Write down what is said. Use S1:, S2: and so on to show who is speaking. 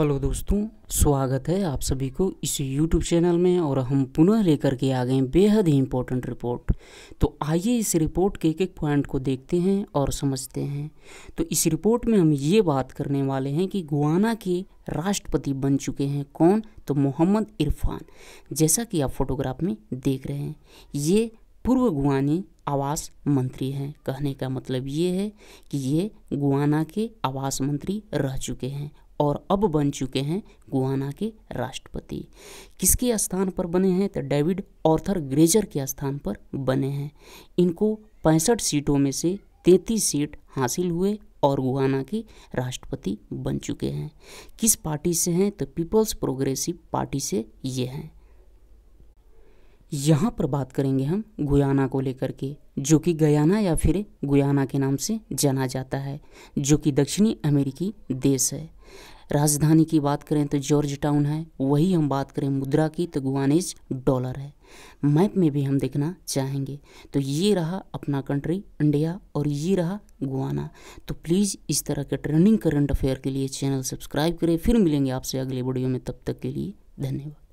S1: hello दोस्तों स्वागत है आप सभी को इस यूट्यूब चैनल में और हम पुनः लेकर के आ गए हैं बेहद ही इम्पोर्टेंट रिपोर्ट तो आइए इस रिपोर्ट के एक एक पॉइंट को देखते हैं और समझते हैं तो इस रिपोर्ट में हम ये बात करने वाले हैं कि गुआना के राष्ट्रपति बन चुके हैं कौन तो मोहम्मद इरफान जैसा कि आप फोटोग्राफ में देख रहे हैं ये पूर्व गुआनी आवास मंत्री हैं कहने का मतलब ये है कि ये गुआना के आवास मंत्री रह चुके हैं और अब बन चुके हैं गुआना के राष्ट्रपति किसके स्थान पर बने हैं तो डेविड ऑर्थर ग्रेजर के स्थान पर बने हैं इनको पैंसठ सीटों में से तैंतीस सीट हासिल हुए और गुआना के राष्ट्रपति बन चुके हैं किस पार्टी से हैं तो पीपल्स प्रोग्रेसिव पार्टी से ये हैं यहाँ पर बात करेंगे हम गुयाना को लेकर के जो कि गयाना या फिर गुयाना के नाम से जाना जाता है जो कि दक्षिणी अमेरिकी देश है राजधानी की बात करें तो जॉर्ज टाउन है वही हम बात करें मुद्रा की तो गुआनेज डॉलर है मैप में भी हम देखना चाहेंगे तो ये रहा अपना कंट्री इंडिया और ये रहा गुआना तो प्लीज़ इस तरह के ट्रेंडिंग करंट अफेयर के लिए चैनल सब्सक्राइब करें फिर मिलेंगे आपसे अगले वीडियो में तब तक के लिए धन्यवाद